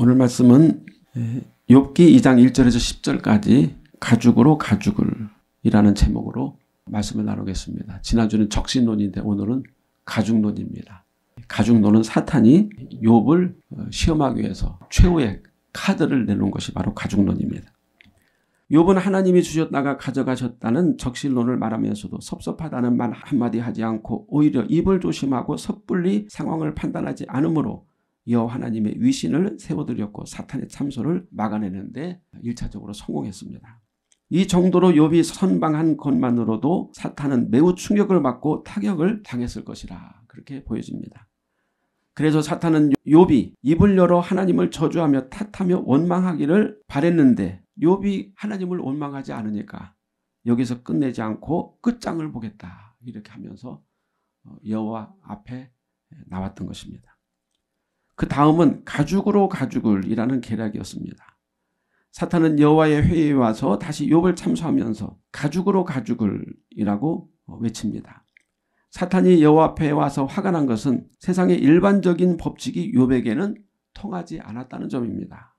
오늘 말씀은 예, 욥기 2장 1절에서 10절까지 가죽으로 가죽을 이라는 제목으로 말씀을 나누겠습니다. 지난주는 적신론인데 오늘은 가죽론입니다. 가죽론은 사탄이 욥을 어, 시험하기 위해서 최후의 카드를 내놓은 것이 바로 가죽론입니다. 욥은 하나님이 주셨다가 가져가셨다는 적신론을 말하면서도 섭섭하다는 말 한마디 하지 않고 오히려 입을 조심하고 섣불리 상황을 판단하지 않으므로 여호 하나님의 위신을 세워드렸고 사탄의 참소를 막아내는데 1차적으로 성공했습니다. 이 정도로 욥이 선방한 것만으로도 사탄은 매우 충격을 받고 타격을 당했을 것이라 그렇게 보여집니다. 그래서 사탄은 욥이 입을 열어 하나님을 저주하며 탓하며 원망하기를 바랬는데 욥이 하나님을 원망하지 않으니까 여기서 끝내지 않고 끝장을 보겠다 이렇게 하면서 어, 여호와 앞에 나왔던 것입니다. 그 다음은 가죽으로 가죽을이라는 계략이었습니다. 사탄은 여호와의 회의에 와서 다시 욥을 참수하면서 가죽으로 가죽을이라고 어, 외칩니다. 사탄이 여호와 앞에 와서 화가 난 것은 세상의 일반적인 법칙이 욥에게는 통하지 않았다는 점입니다.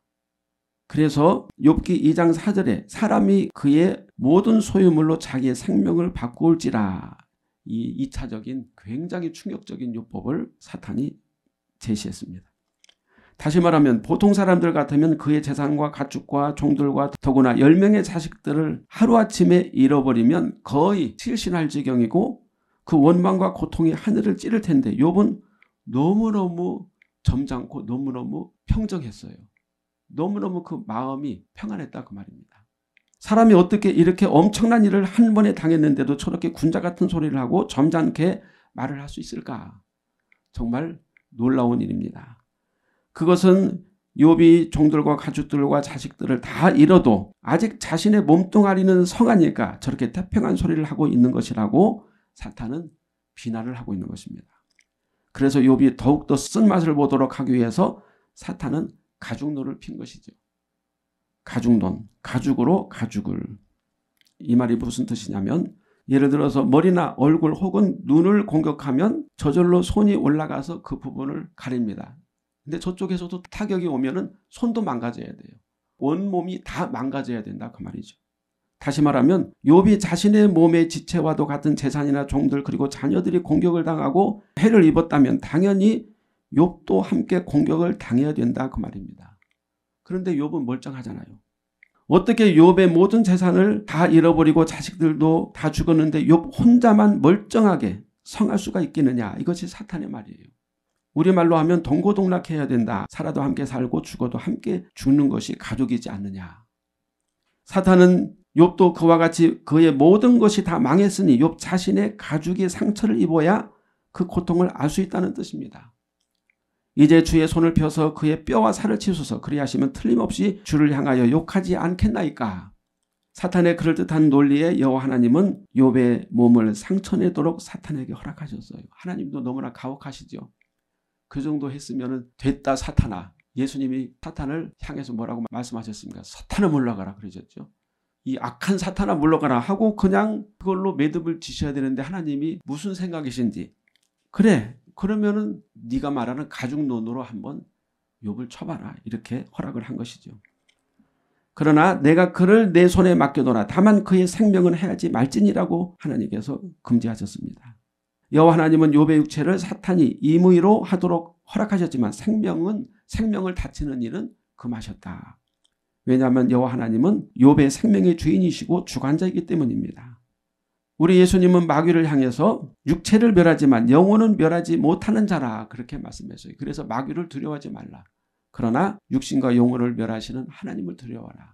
그래서 욥기 2장 4절에 사람이 그의 모든 소유물로 자기의 생명을 바꿀지라이 2차적인 굉장히 충격적인 요법을 사탄이 제시했습니다. 다시 말하면 보통 사람들 같으면 그의 재산과 가축과 종들과 더구나 10명의 자식들을 하루아침에 잃어버리면 거의 실신할 지경이고 그 원망과 고통이 하늘을 찌를 텐데 욥은 너무너무 점잖고 너무너무 평정했어요. 너무너무 그 마음이 평안했다 그 말입니다. 사람이 어떻게 이렇게 엄청난 일을 한 번에 당했는데도 저렇게 군자 같은 소리를 하고 점잖게 말을 할 수 있을까? 정말 놀라운 일입니다. 그것은 요비 종들과 가족들과 자식들을 다 잃어도 아직 자신의 몸뚱아리는 성하니까 저렇게 태평한 소리를 하고 있는 것이라고 사탄은 비난을 하고 있는 것입니다. 그래서 요비 더욱더 쓴맛을 보도록 하기 위해서 사탄은 가죽노를핀 것이죠. 가죽론, 가죽으로 가죽을. 이 말이 무슨 뜻이냐면 예를 들어서 머리나 얼굴 혹은 눈을 공격하면 저절로 손이 올라가서 그 부분을 가립니다. 근데 저쪽에서도 타격이 오면은 손도 망가져야 돼요. 온몸이 다 망가져야 된다 그 말이죠. 다시 말하면 욥이 자신의 몸의 지체와도 같은 재산이나 종들 그리고 자녀들이 공격을 당하고 해를 입었다면 당연히 욥도 함께 공격을 당해야 된다 그 말입니다. 그런데 욥은 멀쩡하잖아요. 어떻게 욥의 모든 재산을 다 잃어버리고 자식들도 다 죽었는데 욥 혼자만 멀쩡하게 성할 수가 있겠느냐 이것이 사탄의 말이에요. 우리말로 하면 동고동락해야 된다. 살아도 함께 살고 죽어도 함께 죽는 것이 가족이지 않느냐. 사탄은 욥도 그와 같이 그의 모든 것이 다 망했으니 욥 자신의 가죽이 상처를 입어야 그 고통을 알 수 있다는 뜻입니다. 이제 주의 손을 펴서 그의 뼈와 살을 치소서 그리하시면 틀림없이 주를 향하여 욕하지 않겠나이까. 사탄의 그럴듯한 논리에 여호와 하나님은 욥의 몸을 상처내도록 사탄에게 허락하셨어요. 하나님도 너무나 가혹하시죠. 그 정도 했으면 됐다 사탄아. 예수님이 사탄을 향해서 뭐라고 말씀하셨습니까? 사탄아 물러가라 그러셨죠. 이 악한 사탄아 물러가라 하고 그냥 그걸로 매듭을 지셔야 되는데 하나님이 무슨 생각이신지 그래 그러면은 네가 말하는 가죽론으로 한번 욕을 쳐봐라 이렇게 허락을 한 것이죠. 그러나 내가 그를 내 손에 맡겨놓아 다만 그의 생명은 해야지 말진이라고 하나님께서 금지하셨습니다. 여호와 하나님은 욥의 육체를 사탄이 임의로 하도록 허락하셨지만 생명은 생명을 다치는 일은 금하셨다. 왜냐하면 여호와 하나님은 욥의 생명의 주인이시고 주관자이기 때문입니다. 우리 예수님은 마귀를 향해서 육체를 멸하지만 영혼은 멸하지 못하는 자라 그렇게 말씀했어요. 그래서 마귀를 두려워하지 말라. 그러나 육신과 영혼을 멸하시는 하나님을 두려워라.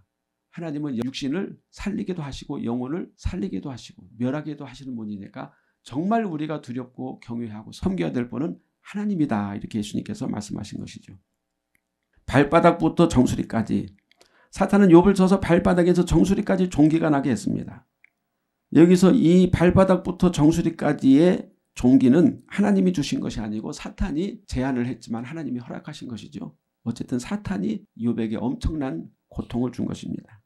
하나님은 육신을 살리기도 하시고 영혼을 살리기도 하시고 멸하기도 하시는 분이니까 정말 우리가 두렵고 경외하고 섬겨야 될 분은 하나님이다. 이렇게 예수님께서 말씀하신 것이죠. 발바닥부터 정수리까지 사탄은 욥을 쳐서 발바닥에서 정수리까지 종기가 나게 했습니다. 여기서 이 발바닥부터 정수리까지의 종기는 하나님이 주신 것이 아니고 사탄이 제안을 했지만 하나님이 허락하신 것이죠. 어쨌든 사탄이 욥에게 엄청난 고통을 준 것입니다.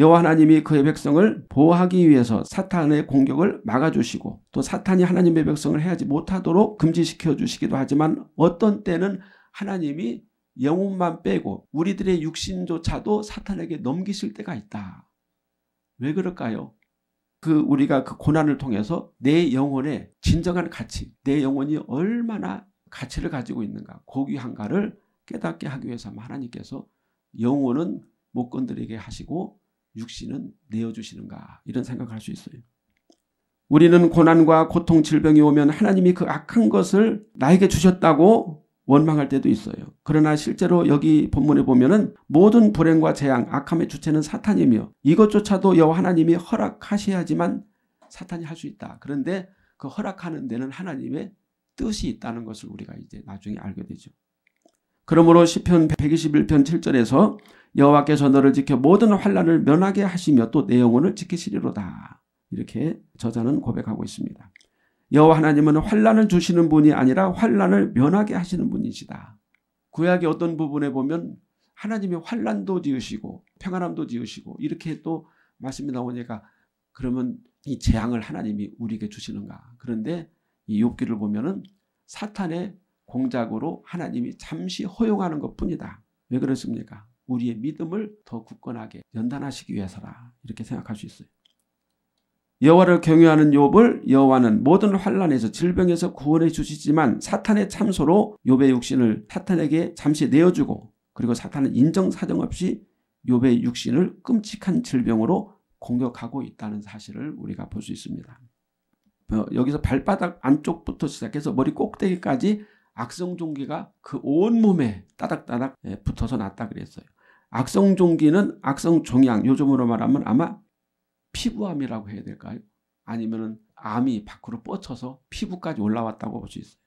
여호와 하나님이 그의 백성을 보호하기 위해서 사탄의 공격을 막아주시고 또 사탄이 하나님의 백성을 해하지 못하도록 금지시켜 주시기도 하지만 어떤 때는 하나님이 영혼만 빼고 우리들의 육신조차도 사탄에게 넘기실 때가 있다. 왜 그럴까요? 그 우리가 그 고난을 통해서 내 영혼의 진정한 가치, 내 영혼이 얼마나 가치를 가지고 있는가, 고귀한가를 깨닫게 하기 위해서 하나님께서 영혼은 못 건드리게 하시고 육신은 내어주시는가 이런 생각할 수 있어요. 우리는 고난과 고통, 질병이 오면 하나님이 그 악한 것을 나에게 주셨다고 원망할 때도 있어요. 그러나 실제로 여기 본문에 보면은 모든 불행과 재앙, 악함의 주체는 사탄이며 이것조차도 여호 하나님이 허락하셔야지만 사탄이 할 수 있다. 그런데 그 허락하는 데는 하나님의 뜻이 있다는 것을 우리가 이제 나중에 알게 되죠. 그러므로 시편 121편 7절에서 여호와께서 너를 지켜 모든 환란을 면하게 하시며 또 내 영혼을 지키시리로다. 이렇게 저자는 고백하고 있습니다. 여호와 하나님은 환란을 주시는 분이 아니라 환란을 면하게 하시는 분이시다. 구약의 어떤 부분에 보면 하나님이 환란도 지으시고 평안함도 지으시고 이렇게 또 말씀이 나오니까 그러면 이 재앙을 하나님이 우리에게 주시는가? 그런데 이 욥기를 보면은 사탄의 공작으로 하나님이 잠시 허용하는 것 뿐이다. 왜 그렇습니까? 우리의 믿음을 더 굳건하게 연단하시기 위해서라 이렇게 생각할 수 있어요. 여호와를 경유하는 욥을 여호와는 모든 환란에서 질병에서 구원해 주시지만 사탄의 참소로 욥의 육신을 사탄에게 잠시 내어주고 그리고 사탄은 인정사정 없이 욥의 육신을 끔찍한 질병으로 공격하고 있다는 사실을 우리가 볼 수 있습니다. 어, 여기서 발바닥 안쪽부터 시작해서 머리 꼭대기까지 악성 종기가 그 온몸에 따닥따닥 예, 붙어서 났다 그랬어요. 악성 종기는 악성 종양, 요즘으로 말하면 아마 피부암이라고 해야 될까요? 아니면 암이 밖으로 뻗쳐서 피부까지 올라왔다고 볼 수 있어요.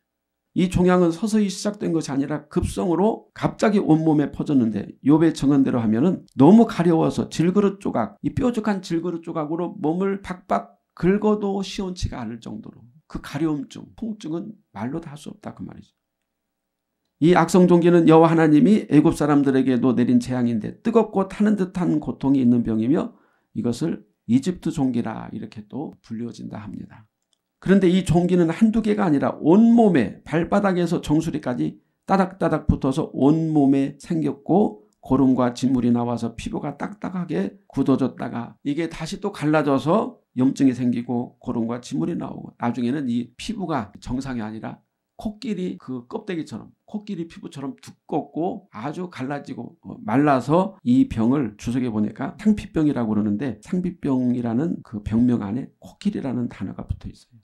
이 종양은 서서히 시작된 것이 아니라 급성으로 갑자기 온몸에 퍼졌는데 요배 정언대로 하면은 너무 가려워서 질그릇 조각, 이 뾰족한 질그릇 조각으로 몸을 박박 긁어도 시원치가 않을 정도로 그 가려움증, 통증은 말로 다할수 없다 그 말이죠. 이 악성 종기는 여호와 하나님이 애굽 사람들에게도 내린 재앙인데 뜨겁고 타는 듯한 고통이 있는 병이며 이것을 이집트 종기라 이렇게 또 불려진다 합니다. 그런데 이 종기는 한두 개가 아니라 온몸에 발바닥에서 정수리까지 따닥따닥 붙어서 온몸에 생겼고 고름과 진물이 나와서 피부가 딱딱하게 굳어졌다가 이게 다시 또 갈라져서 염증이 생기고 고름과 진물이 나오고 나중에는 이 피부가 정상이 아니라 코끼리 그 껍데기처럼 코끼리 피부처럼 두껍고 아주 갈라지고 어, 말라서 이 병을 주석에 보니까 상피병이라고 그러는데 상피병이라는 그 병명 안에 코끼리라는 단어가 붙어 있어요.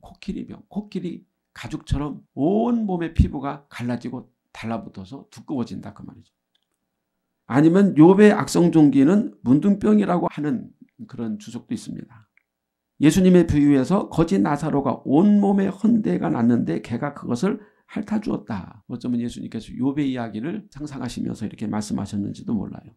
코끼리병, 코끼리 가죽처럼 온 몸의 피부가 갈라지고 달라붙어서 두꺼워진다 그 말이죠. 아니면 요배 악성종기는 문둥병이라고 하는 그런 주석도 있습니다. 예수님의 비유에서 거짓 나사로가 온몸에 헌대가 났는데 개가 그것을 핥아주었다. 어쩌면 예수님께서 요배 이야기를 상상하시면서 이렇게 말씀하셨는지도 몰라요.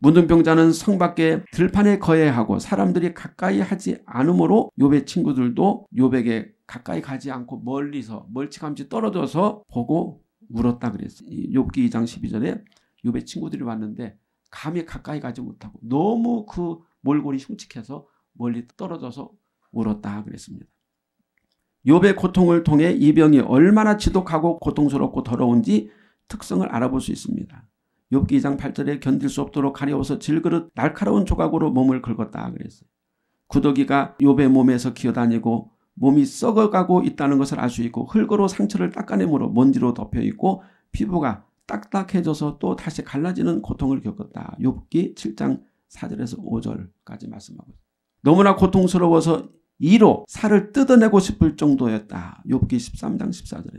문둥병자는 성 밖에 들판에 거해하고 사람들이 가까이 하지 않으므로 요배 친구들도 요배에게 가까이 가지 않고 멀리서 멀찌감치 떨어져서 보고 울었다 그랬어요. 욥기 2장 12절에 요배 친구들이 왔는데 감히 가까이 가지 못하고 너무 그 몰골이 흉측해서 멀리 떨어져서 울었다 그랬습니다. 욥의 고통을 통해 이 병이 얼마나 지독하고 고통스럽고 더러운지 특성을 알아볼 수 있습니다. 욥기 2장 8절에 견딜 수 없도록 가려워서 질그릇 날카로운 조각으로 몸을 긁었다 그랬어요. 구더기가 욥의 몸에서 기어다니고 몸이 썩어가고 있다는 것을 알 수 있고 흙으로 상처를 닦아내므로 먼지로 덮여 있고 피부가 딱딱해져서 또 다시 갈라지는 고통을 겪었다. 욥기 7장 4절에서 5절까지 말씀하고 있습니다. 너무나 고통스러워서 이로 살을 뜯어내고 싶을 정도였다. 욥기 13장 14절에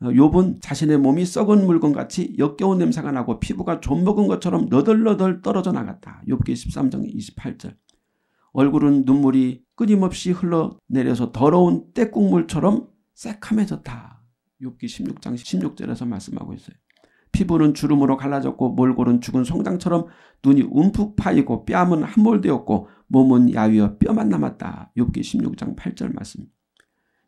나와요. 욥은 자신의 몸이 썩은 물건 같이 역겨운 냄새가 나고 피부가 좀먹은 것처럼 너덜너덜 떨어져 나갔다. 욥기 13장 28절. 얼굴은 눈물이 끊임없이 흘러내려서 더러운 떼국물처럼 새카매졌다. 욥기 16장 16절에서 말씀하고 있어요. 피부는 주름으로 갈라졌고 몰골은 죽은 송장처럼 눈이 움푹 파이고 뺨은 함몰되었고 몸은 야위어 뼈만 남았다. 욥기 16장 8절 말씀.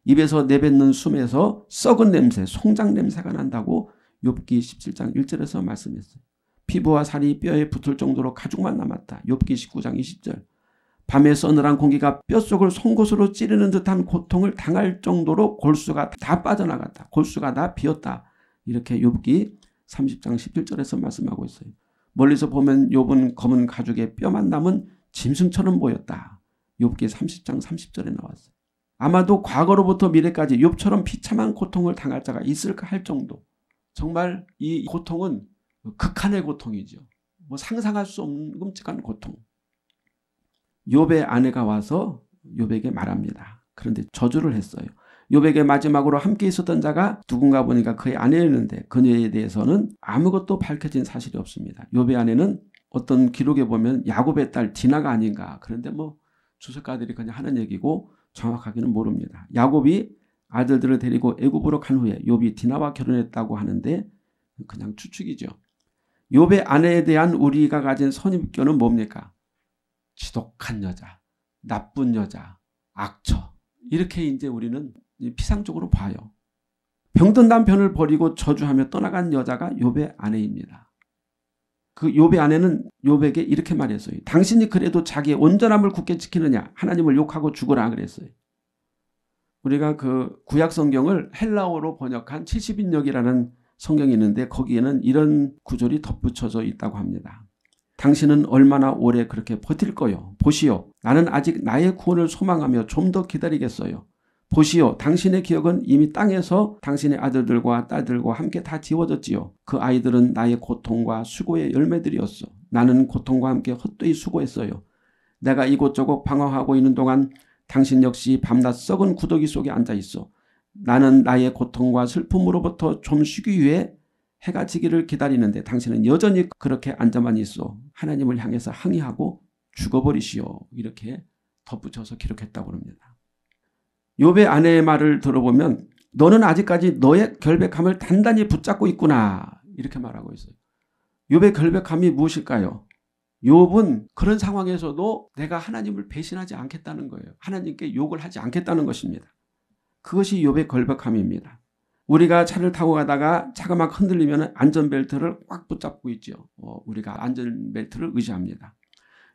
입에서 내뱉는 숨에서 썩은 냄새, 송장 냄새가 난다고 욥기 17장 1절에서 말씀했어요. 피부와 살이 뼈에 붙을 정도로 가죽만 남았다. 욥기 19장 20절. 밤에 서늘한 공기가 뼛속을 송곳으로 찌르는 듯한 고통을 당할 정도로 골수가 다 빠져나갔다. 골수가 다 비었다. 이렇게 욥기 30장 11절에서 말씀하고 있어요. 멀리서 보면 욥은 검은 가죽에 뼈만 남은 짐승처럼 보였다. 욥기 30장 30절에 나왔어요. 아마도 과거로부터 미래까지 욥처럼 비참한 고통을 당할 자가 있을까 할 정도. 정말 이 고통은 극한의 고통이죠. 뭐 상상할 수 없는 끔찍한 고통. 욥의 아내가 와서 욥에게 말합니다. 그런데 저주를 했어요. 요백의 마지막으로 함께 있었던 자가 누군가 보니까 그의 아내였는데 그녀에 대해서는 아무것도 밝혀진 사실이 없습니다. 요배 아내는 어떤 기록에 보면 야곱의 딸 디나가 아닌가 그런데 뭐 주석가들이 그냥 하는 얘기고 정확하게는 모릅니다. 야곱이 아들들을 데리고 애굽으로 간 후에 요비 디나와 결혼했다고 하는데 그냥 추측이죠. 요배 아내에 대한 우리가 가진 선입견은 뭡니까? 지독한 여자, 나쁜 여자, 악처. 이렇게 이제 우리는 피상적으로 봐요. 병든 남편을 버리고 저주하며 떠나간 여자가 욥의 아내입니다. 그 욥의 아내는 욥에게 이렇게 말했어요. 당신이 그래도 자기의 온전함을 굳게 지키느냐 하나님을 욕하고 죽으라 그랬어요. 우리가 그 구약 성경을 헬라어로 번역한 70인역이라는 성경이 있는데 거기에는 이런 구절이 덧붙여져 있다고 합니다. 당신은 얼마나 오래 그렇게 버틸 거요? 보시오. 나는 아직 나의 구원을 소망하며 좀 더 기다리겠어요. 보시오 당신의 기억은 이미 땅에서 당신의 아들들과 딸들과 함께 다 지워졌지요. 그 아이들은 나의 고통과 수고의 열매들이었어. 나는 고통과 함께 헛되이 수고했어요. 내가 이곳저곳 방황하고 있는 동안 당신 역시 밤낮 썩은 구더기 속에 앉아 있어. 나는 나의 고통과 슬픔으로부터 좀 쉬기 위해 해가 지기를 기다리는데 당신은 여전히 그렇게 앉아만 있어. 하나님을 향해서 항의하고 죽어버리시오. 이렇게 덧붙여서 기록했다고 합니다. 욥의 아내의 말을 들어보면 너는 아직까지 너의 결백함을 단단히 붙잡고 있구나 이렇게 말하고 있어요. 욥의 결백함이 무엇일까요? 욥은 그런 상황에서도 내가 하나님을 배신하지 않겠다는 거예요. 하나님께 욕을 하지 않겠다는 것입니다. 그것이 욥의 결백함입니다. 우리가 차를 타고 가다가 차가 막 흔들리면 안전벨트를 꽉 붙잡고 있죠. 어, 우리가 안전벨트를 의지합니다.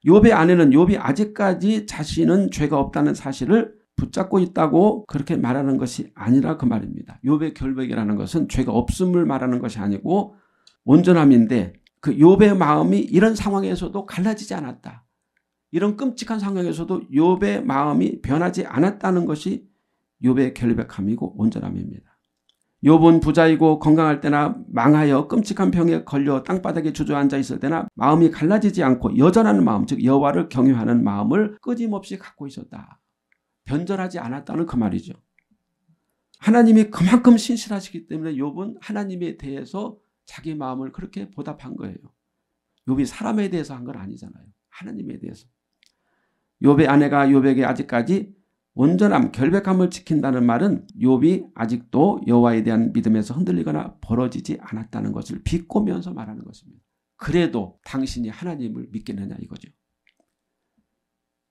욥의 아내는 욥이 아직까지 자신은 죄가 없다는 사실을 붙잡고 있다고 그렇게 말하는 것이 아니라 그 말입니다. 욥의 결백이라는 것은 죄가 없음을 말하는 것이 아니고 온전함인데 그 욥의 마음이 이런 상황에서도 갈라지지 않았다. 이런 끔찍한 상황에서도 욥의 마음이 변하지 않았다는 것이 욥의 결백함이고 온전함입니다. 욥은 부자이고 건강할 때나 망하여 끔찍한 병에 걸려 땅바닥에 주저앉아 있을 때나 마음이 갈라지지 않고 여전한 마음 즉 여호와를 경유하는 마음을 끊임없이 갖고 있었다. 변절하지 않았다는 그 말이죠. 하나님이 그만큼 신실하시기 때문에 욥은 하나님에 대해서 자기 마음을 그렇게 보답한 거예요. 욥이 사람에 대해서 한 건 아니잖아요. 하나님에 대해서. 욥의 아내가 욥에게 아직까지 온전함, 결백함을 지킨다는 말은 욥이 아직도 여호와에 대한 믿음에서 흔들리거나 벌어지지 않았다는 것을 비꼬면서 말하는 것입니다. 그래도 당신이 하나님을 믿겠느냐 이거죠.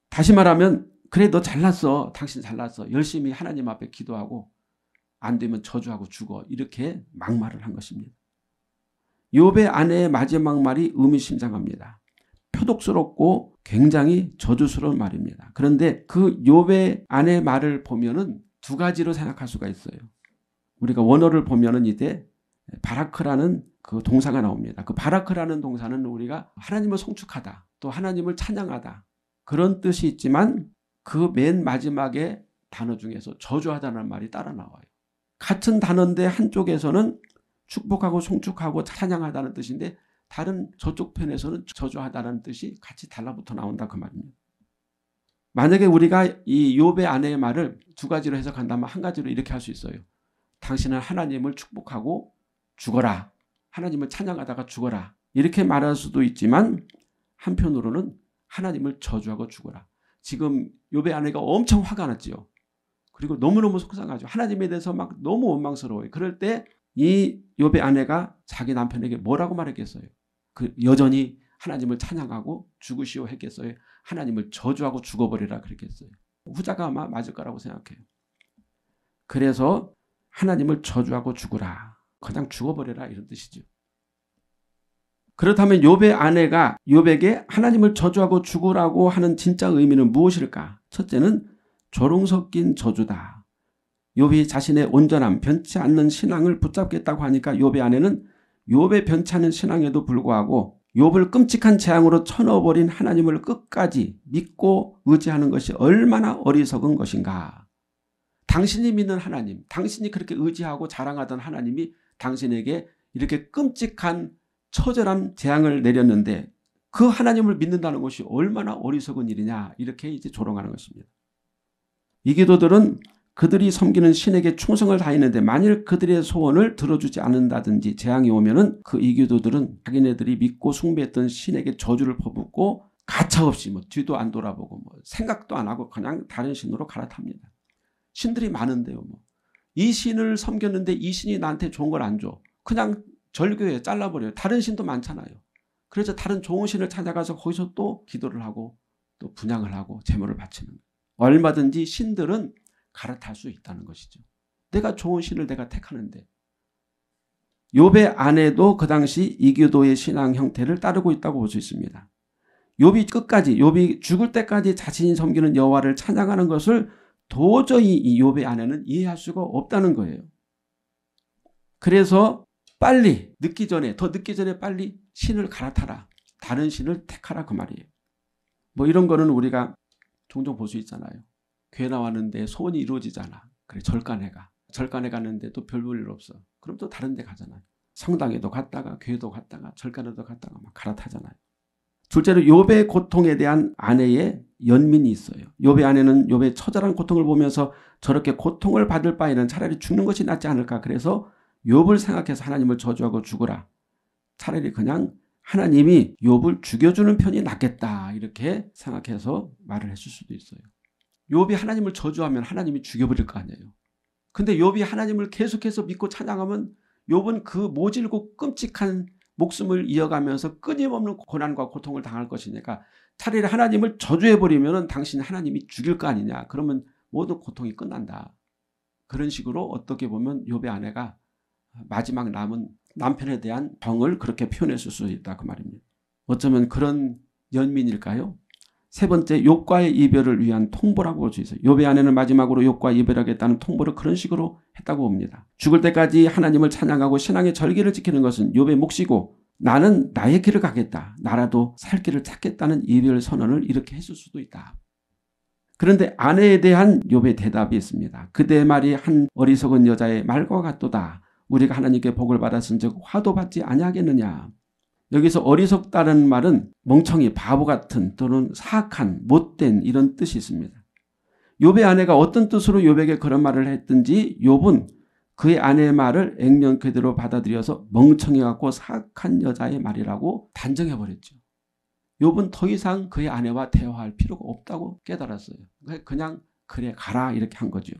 다시 말하면 그래 너 잘났어. 당신 잘났어. 열심히 하나님 앞에 기도하고 안 되면 저주하고 죽어. 이렇게 막말을 한 것입니다. 욥의 아내의 마지막 말이 의미심장합니다. 표독스럽고 굉장히 저주스러운 말입니다. 그런데 그 욥의 아내 말을 보면은 두 가지로 생각할 수가 있어요. 우리가 원어를 보면은 이때 바라크라는 그 동사가 나옵니다. 그 바라크라는 동사는 우리가 하나님을 송축하다, 또 하나님을 찬양하다 그런 뜻이 있지만 그맨 마지막에 단어 중에서 저주하다는 말이 따라 나와요. 같은 단어인데 한쪽에서는 축복하고 송축하고 찬양하다는 뜻인데 다른 저쪽 편에서는 저주하다는 뜻이 같이 달라붙어 나온다 그 말입니다. 만약에 우리가 이 요배 아내의 말을 두 가지로 해석한다면 한 가지로 이렇게 할 수 있어요. 당신은 하나님을 축복하고 죽어라. 하나님을 찬양하다가 죽어라. 이렇게 말할 수도 있지만 한편으로는 하나님을 저주하고 죽어라. 지금 요배 아내가 엄청 화가 났지요. 그리고 너무너무 속상하죠. 하나님에 대해서 막 너무 원망스러워요. 그럴 때 이 요배 아내가 자기 남편에게 뭐라고 말했겠어요? 그 여전히 하나님을 찬양하고 죽으시오 했겠어요. 하나님을 저주하고 죽어버리라 그랬겠어요. 후자가 아마 맞을 거라고 생각해요. 그래서 하나님을 저주하고 죽으라. 그냥 죽어버려라 이런 뜻이죠. 그렇다면 욥의 아내가 욥에게 하나님을 저주하고 죽으라고 하는 진짜 의미는 무엇일까? 첫째는 조롱 섞인 저주다. 욥이 자신의 온전함, 변치 않는 신앙을 붙잡겠다고 하니까 욥의 아내는 욥의 변치 않는 신앙에도 불구하고 욥을 끔찍한 재앙으로 쳐넣어버린 하나님을 끝까지 믿고 의지하는 것이 얼마나 어리석은 것인가. 당신이 믿는 하나님, 당신이 그렇게 의지하고 자랑하던 하나님이 당신에게 이렇게 끔찍한 처절한 재앙을 내렸는데 그 하나님을 믿는다는 것이 얼마나 어리석은 일이냐 이렇게 이제 조롱하는 것입니다. 이기도들은 그들이 섬기는 신에게 충성을 다했는데 만일 그들의 소원을 들어주지 않는다든지 재앙이 오면은 그 이기도들은 자기네들이 믿고 숭배했던 신에게 저주를 퍼붓고 가차없이 뭐 뒤도 안 돌아보고 뭐 생각도 안 하고 그냥 다른 신으로 갈아탑니다. 신들이 많은데요. 뭐. 이 신을 섬겼는데 이 신이 나한테 좋은 걸 안 줘. 그냥 절교에 잘라버려요. 다른 신도 많잖아요. 그래서 다른 좋은 신을 찾아가서 거기서 또 기도를 하고 또 분양을 하고 재물을 바치는 거예요. 얼마든지 신들은 갈아탈 수 있다는 것이죠. 내가 좋은 신을 내가 택하는데 욥의 아내도 그 당시 이교도의 신앙 형태를 따르고 있다고 볼 수 있습니다. 욥이 끝까지 욥이 죽을 때까지 자신이 섬기는 여호와를 찬양하는 것을 도저히 이 욥의 아내는 이해할 수가 없다는 거예요. 그래서 빨리 늦기 전에 더 늦기 전에 빨리 신을 갈아타라. 다른 신을 택하라 그 말이에요. 뭐 이런 거는 우리가 종종 볼 수 있잖아요. 교회 나왔는데 소원이 이루어지잖아. 그래 절간에 가. 절간에 갔는데 또 별 볼 일 없어. 그럼 또 다른 데 가잖아요. 성당에도 갔다가 교회도 갔다가 절간에도 갔다가 막 갈아타잖아요. 둘째로 요배 고통에 대한 아내의 연민이 있어요. 요배 아내는 요배의 처절한 고통을 보면서 저렇게 고통을 받을 바에는 차라리 죽는 것이 낫지 않을까. 그래서 욥을 생각해서 하나님을 저주하고 죽어라 차라리 그냥 하나님이 욥을 죽여주는 편이 낫겠다 이렇게 생각해서 말을 했을 수도 있어요. 욥이 하나님을 저주하면 하나님이 죽여버릴 거 아니에요. 근데 욥이 하나님을 계속해서 믿고 찬양하면 욥은 그 모질고 끔찍한 목숨을 이어가면서 끊임없는 고난과 고통을 당할 것이니까 차라리 하나님을 저주해버리면 당신 하나님이 죽일 거 아니냐. 그러면 모든 고통이 끝난다. 그런 식으로 어떻게 보면 욥의 아내가 마지막 남은 남편에 대한 정을 그렇게 표현했을 수 있다 그 말입니다. 어쩌면 그런 연민일까요? 세 번째 욕과의 이별을 위한 통보라고 볼 수 있어요. 욕의 아내는 마지막으로 욕과 이별하겠다는 통보를 그런 식으로 했다고 봅니다. 죽을 때까지 하나님을 찬양하고 신앙의 절기를 지키는 것은 욕의 몫이고 나는 나의 길을 가겠다. 나라도 살 길을 찾겠다는 이별 선언을 이렇게 했을 수도 있다. 그런데 아내에 대한 욕의 대답이 있습니다. 그대 말이 한 어리석은 여자의 말과 같도다. 우리가 하나님께 복을 받았은즉 화도 받지 아니하겠느냐. 여기서 어리석다는 말은 멍청이, 바보 같은 또는 사악한, 못된 이런 뜻이 있습니다. 욥의 아내가 어떤 뜻으로 욥에게 그런 말을 했든지 욥은 그의 아내의 말을 액면 그대로 받아들여서 멍청해 갖고 사악한 여자의 말이라고 단정해 버렸죠. 욥은 더 이상 그의 아내와 대화할 필요가 없다고 깨달았어요. 그냥 그래 가라 이렇게 한 거죠.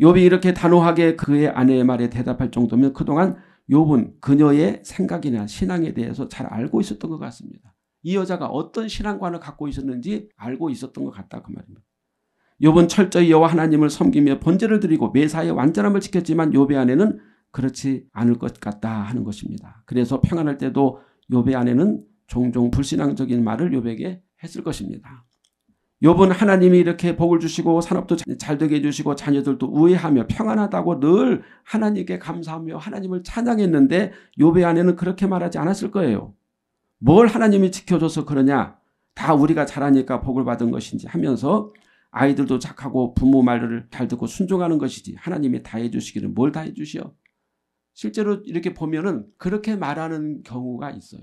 욥이 이렇게 단호하게 그의 아내의 말에 대답할 정도면 그동안 욥은 그녀의 생각이나 신앙에 대해서 잘 알고 있었던 것 같습니다. 이 여자가 어떤 신앙관을 갖고 있었는지 알고 있었던 것 같다 그 말입니다. 욥은 철저히 여호와 하나님을 섬기며 번제를 드리고 매사에 완전함을 지켰지만 욥의 아내는 그렇지 않을 것 같다 하는 것입니다. 그래서 평안할 때도 욥의 아내는 종종 불신앙적인 말을 욥에게 했을 것입니다. 욥은 하나님이 이렇게 복을 주시고 산업도 잘 되게 해주시고 자녀들도 우애하며 평안하다고 늘 하나님께 감사하며 하나님을 찬양했는데 욥의 아내는 그렇게 말하지 않았을 거예요. 뭘 하나님이 지켜줘서 그러냐? 다 우리가 잘하니까 복을 받은 것인지 하면서 아이들도 착하고 부모 말을 잘 듣고 순종하는 것이지 하나님이 다 해주시기는 뭘 다 해주시오? 실제로 이렇게 보면은 그렇게 말하는 경우가 있어요.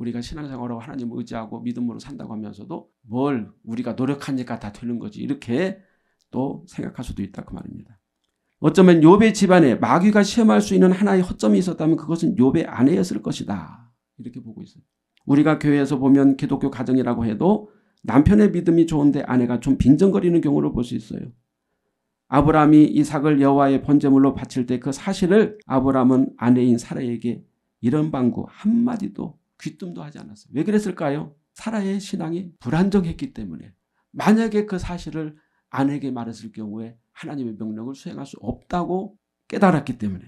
우리가 신앙생활로 하나님 의지하고 믿음으로 산다고 하면서도 뭘 우리가 노력하니까 다 되는 거지 이렇게 또 생각할 수도 있다 그 말입니다. 어쩌면 요배 집안에 마귀가 시험할 수 있는 하나의 허점이 있었다면 그것은 요배 아내였을 것이다. 이렇게 보고 있어요. 우리가 교회에서 보면 기독교 가정이라고 해도 남편의 믿음이 좋은데 아내가 좀 빈정거리는 경우를 볼 수 있어요. 아브라함이 이삭을 여호와의 번제물로 바칠 때 그 사실을 아브라함은 아내인 사라에게 이런 방구 한마디도 귀뜸도 하지 않았어요. 왜 그랬을까요? 사라의 신앙이 불안정했기 때문에 만약에 그 사실을 아내에게 말했을 경우에 하나님의 명령을 수행할 수 없다고 깨달았기 때문에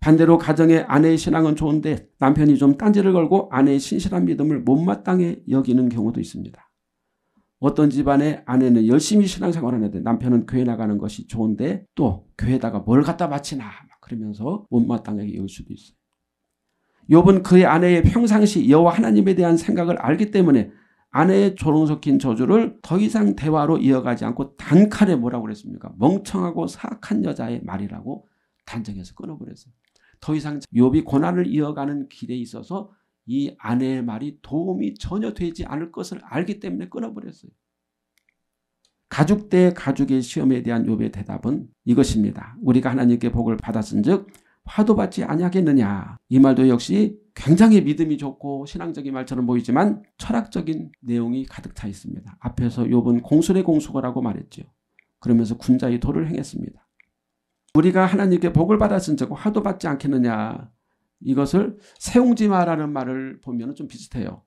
반대로 가정의 아내의 신앙은 좋은데 남편이 좀 딴지를 걸고 아내의 신실한 믿음을 못마땅해 여기는 경우도 있습니다. 어떤 집안의 아내는 열심히 신앙생활 하는데 남편은 교회 나가는 것이 좋은데 또 교회에다가 뭘 갖다 바치나 그러면서 못마땅하게 여길 수도 있어요. 욥은 그의 아내의 평상시 여호와 하나님에 대한 생각을 알기 때문에 아내의 조롱 섞인 저주를 더 이상 대화로 이어가지 않고 단칼에 뭐라고 그랬습니까? 멍청하고 사악한 여자의 말이라고 단정해서 끊어버렸어요. 더 이상 욥이 고난을 이어가는 길에 있어서 이 아내의 말이 도움이 전혀 되지 않을 것을 알기 때문에 끊어버렸어요. 가족 대 가족의 시험에 대한 욥의 대답은 이것입니다. 우리가 하나님께 복을 받았은즉 화도받지 아니하겠느냐. 이 말도 역시 굉장히 믿음이 좋고 신앙적인 말처럼 보이지만 철학적인 내용이 가득 차 있습니다. 앞에서 요번 공수의 공수거라고 말했죠. 그러면서 군자의 도를 행했습니다. 우리가 하나님께 복을 받았은즉 화도받지 않겠느냐. 이것을 세웅지마라는 말을 보면 좀 비슷해요.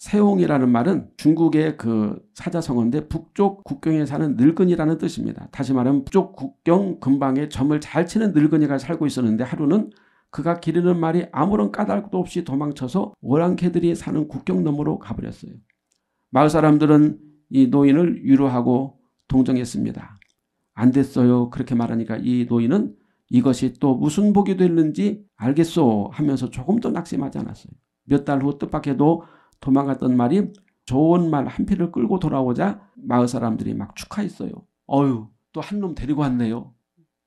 세홍이라는 말은 중국의 그 사자성어인데 북쪽 국경에 사는 늙은이라는 뜻입니다. 다시 말하면 북쪽 국경 근방에 점을 잘 치는 늙은이가 살고 있었는데 하루는 그가 기르는 말이 아무런 까닭도 없이 도망쳐서 오랑캐들이 사는 국경 너머로 가버렸어요. 마을 사람들은 이 노인을 위로하고 동정했습니다. 안 됐어요. 그렇게 말하니까 이 노인은 이것이 또 무슨 복이 됐는지 알겠소 하면서 조금 도 낙심하지 않았어요. 몇 달 후 뜻밖에도 도망갔던 말이 좋은 말한 패를 끌고 돌아오자 마을 사람들이 막 축하했어요. 어유 또 한 놈 데리고 왔네요.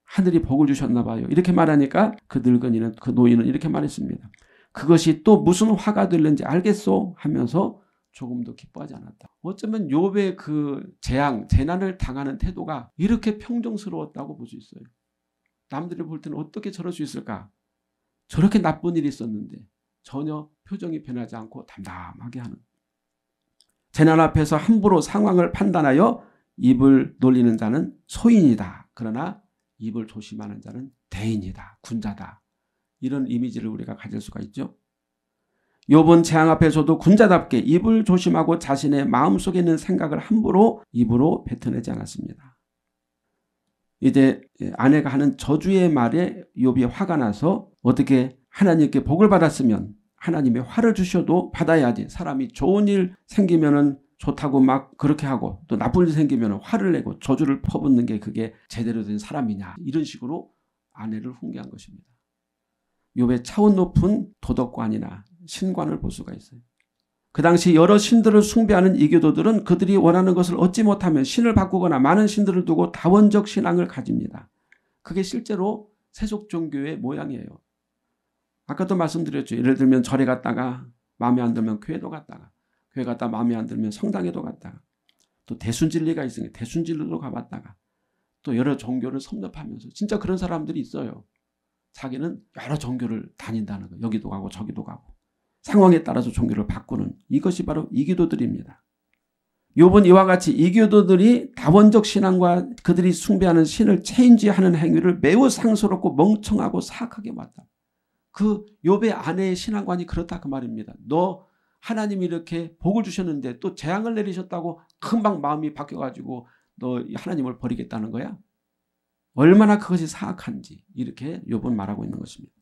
하늘이 복을 주셨나 봐요. 이렇게 말하니까 그 늙은이는 그 노인은 이렇게 말했습니다. 그것이 또 무슨 화가 들는지 알겠소 하면서 조금 도 기뻐하지 않았다. 어쩌면 요배 그 재앙, 재난을 당하는 태도가 이렇게 평정스러웠다고 볼 수 있어요. 남들이 볼 때는 어떻게 저럴 수 있을까? 저렇게 나쁜 일이 있었는데 전혀 표정이 변하지 않고 담담하게 하는 재난 앞에서 함부로 상황을 판단하여 입을 놀리는 자는 소인이다. 그러나 입을 조심하는 자는 대인이다. 군자다. 이런 이미지를 우리가 가질 수가 있죠. 요번 재앙 앞에서도 군자답게 입을 조심하고 자신의 마음속에 있는 생각을 함부로 입으로 뱉어내지 않았습니다. 이제 아내가 하는 저주의 말에 요비 화가 나서 어떻게 하나님께 복을 받았으면 하나님의 화를 주셔도 받아야지 사람이 좋은 일 생기면은 좋다고 막 그렇게 하고 또 나쁜 일 생기면 화를 내고 저주를 퍼붓는 게 그게 제대로 된 사람이냐 이런 식으로 아내를 훈계한 것입니다. 요배 차원 높은 도덕관이나 신관을 볼 수가 있어요. 그 당시 여러 신들을 숭배하는 이교도들은 그들이 원하는 것을 얻지 못하면 신을 바꾸거나 많은 신들을 두고 다원적 신앙을 가집니다. 그게 실제로 세속 종교의 모양이에요. 아까도 말씀드렸죠. 예를 들면 절에 갔다가 마음에 안 들면 교회도 갔다가 교회 갔다 마음에 안 들면 성당에도 갔다가 또 대순진리가 있으니 대순진리로 가봤다가 또 여러 종교를 섭렵하면서 진짜 그런 사람들이 있어요. 자기는 여러 종교를 다닌다는 거 여기도 가고 저기도 가고 상황에 따라서 종교를 바꾸는 이것이 바로 이기도들입니다. 요번 이와 같이 이교도들이 다원적 신앙과 그들이 숭배하는 신을 체인지하는 행위를 매우 상스럽고 멍청하고 사악하게 봤다. 그 욥의 아내의 신앙관이 그렇다 그 말입니다. 너 하나님이 이렇게 복을 주셨는데 또 재앙을 내리셨다고 금방 마음이 바뀌어 가지고 너 하나님을 버리겠다는 거야. 얼마나 그것이 사악한지 이렇게 욥은 말하고 있는 것입니다.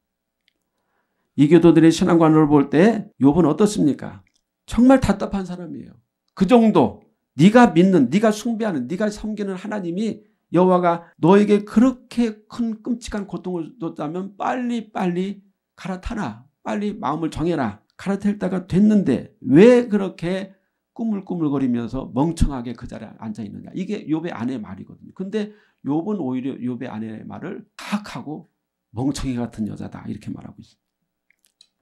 이교도들의 신앙관을 볼때 욥은 어떻습니까? 정말 답답한 사람이에요. 그 정도 네가 믿는, 네가 숭배하는, 네가 섬기는 하나님이 여호와가 너에게 그렇게 큰 끔찍한 고통을 줬다면 빨리 빨리 갈아타라. 빨리 마음을 정해라. 갈아탈 때가 됐는데 왜 그렇게 꾸물꾸물거리면서 멍청하게 그 자리에 앉아 있느냐. 이게 욥의 아내 말이거든요. 근데 욥은 오히려 욥의 아내의 말을 파하고 멍청이 같은 여자다 이렇게 말하고 있습니다.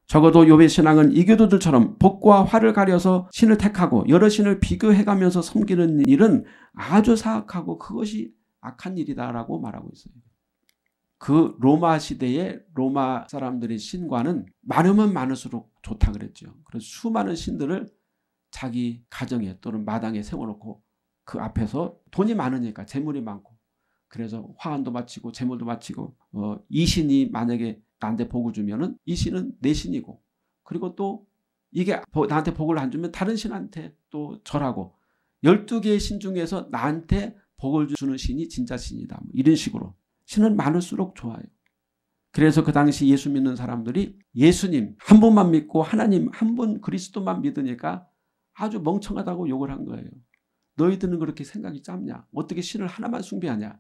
적어도 욥의 신앙은 이교도들처럼 복과 화를 가려서 신을 택하고 여러 신을 비교해가면서 섬기는 일은 아주 사악하고 그것이 악한 일이다라고 말하고 있어요. 그 로마 시대의 로마 사람들의 신과는 많으면 많을수록 좋다 그랬죠. 그래서 수많은 신들을 자기 가정에 또는 마당에 세워놓고 그 앞에서 돈이 많으니까 재물이 많고 그래서 화환도 마치고 재물도 마치고 어, 이 신이 만약에 나한테 복을 주면은 이 신은 내 신이고 그리고 또 이게 나한테 복을 안 주면 다른 신한테 또 절하고 12개의 신 중에서 나한테 복을 주는 신이 진짜 신이다. 뭐 이런 식으로 신은 많을수록 좋아요. 그래서 그 당시 예수 믿는 사람들이 예수님 한 분만 믿고 하나님 한 분 그리스도만 믿으니까 아주 멍청하다고 욕을 한 거예요. 너희들은 그렇게 생각이 짧냐? 어떻게 신을 하나만 숭배하냐?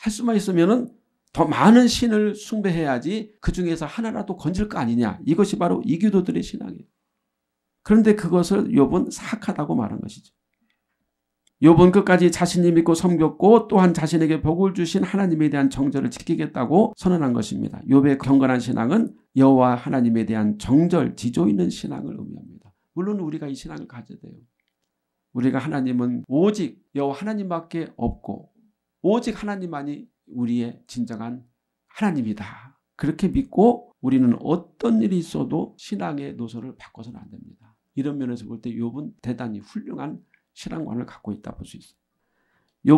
할 수만 있으면더 많은 신을 숭배해야지 그 중에서 하나라도 건질 거 아니냐? 이것이 바로 이교도들의 신앙이에요. 그런데 그것을 욥은 사악하다고 말한 것이죠. 요번 끝까지 자신이 믿고 섬겼고 또한 자신에게 복을 주신 하나님에 대한 정절을 지키겠다고 선언한 것입니다. 요의 경건한 신앙은 여호와 하나님에 대한 정절, 지조 있는 신앙을 의미합니다. 물론 우리가 이 신앙을 가져야 돼요. 우리가 하나님은 오직 여호와 하나님밖에 없고 오직 하나님만이 우리의 진정한 하나님이다. 그렇게 믿고 우리는 어떤 일이 있어도 신앙의 노선을 바꿔서는 안 됩니다. 이런 면에서 볼 때 욥은 대단히 훌륭한 신앙관을 갖고 있다 볼 수 있어요.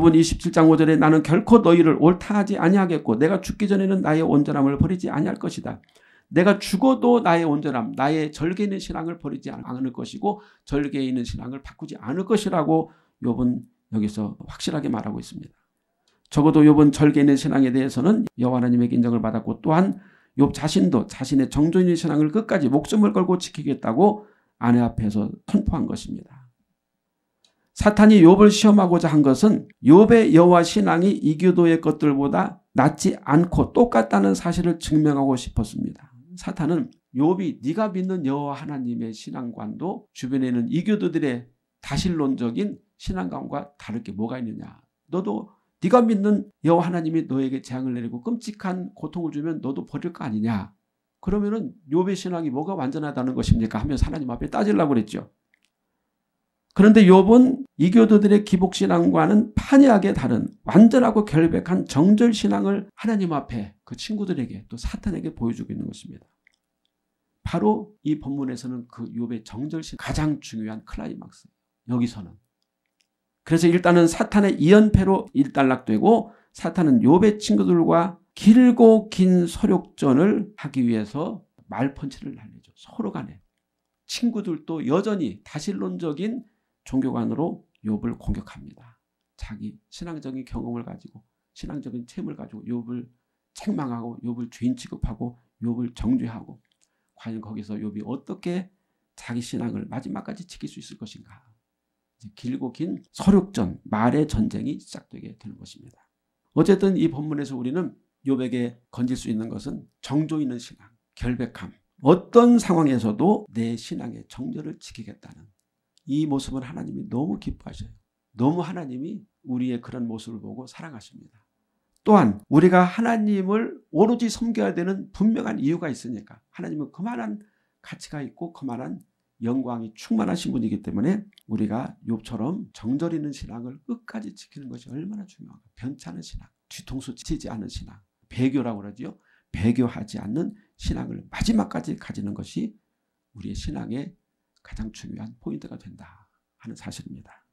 번 27장 5절에 나는 결코 너희를 옳다하지 아니하겠고 내가 죽기 전에는 나의 온전함을 버리지 아니할 것이다. 내가 죽어도 나의 온전함, 나의 절개 있는 신앙을 버리지 않을 것이고 절개 있는 신앙을 바꾸지 않을 것이라고 요번 여기서 확실하게 말하고 있습니다. 적어도 요번 절개 있는 신앙에 대해서는 여호와 하나님의 인정을 받았고 또한 욥 자신도 자신의 정조인 신앙을 끝까지 목숨을 걸고 지키겠다고 아내 앞에서 선포한 것입니다. 사탄이 욥을 시험하고자 한 것은 욥의 여호와 신앙이 이교도의 것들보다 낫지 않고 똑같다는 사실을 증명하고 싶었습니다. 사탄은 욥이 네가 믿는 여호와 하나님의 신앙관도 주변에 있는 이교도들의 다실론적인 신앙관과 다를 게 뭐가 있느냐. 너도 네가 믿는 여호와 하나님이 너에게 재앙을 내리고 끔찍한 고통을 주면 너도 버릴 거 아니냐. 그러면은 욥의 신앙이 뭐가 완전하다는 것입니까? 하면서 하나님 앞에 따질라고 그랬죠. 그런데 욥은 이교도들의 기복신앙과는 판이하게 다른 완전하고 결백한 정절신앙을 하나님 앞에 그 친구들에게 또 사탄에게 보여주고 있는 것입니다. 바로 이 본문에서는 그 욥의 정절신 가장 중요한 클라이막스 여기서는 그래서 일단은 사탄의 이연패로 일단락되고 사탄은 욥의 친구들과 길고 긴 서력전을 하기 위해서 말펀치를 날리죠. 서로 간에 친구들도 여전히 다실론적인 종교관으로 욥을 공격합니다. 자기 신앙적인 경험을 가지고 신앙적인 체험을 가지고 욥을 책망하고 욥을 죄인 취급하고 욥을 정죄하고 과연 거기서 욥이 어떻게 자기 신앙을 마지막까지 지킬 수 있을 것인가? 길고 긴 서륙전 말의 전쟁이 시작되게 되는 것입니다. 어쨌든 이 본문에서 우리는 욥에게 건질 수 있는 것은 정조 있는 신앙, 결백함, 어떤 상황에서도 내 신앙의 정절을 지키겠다는 이 모습은 하나님이 너무 기뻐하셔요. 너무 하나님이 우리의 그런 모습을 보고 사랑하십니다. 또한 우리가 하나님을 오로지 섬겨야 되는 분명한 이유가 있으니까 하나님은 그만한 가치가 있고 그만한 영광이 충만하신 분이기 때문에 우리가 욥처럼 정절 있는 신앙을 끝까지 지키는 것이 얼마나 중요한가. 변찮은 신앙, 뒤통수 치지 않은 신앙, 배교라고 그러지 배교하지 않는 신앙을 마지막까지 가지는 것이 우리의 신앙의 가장 중요한 포인트가 된다 하는 사실입니다.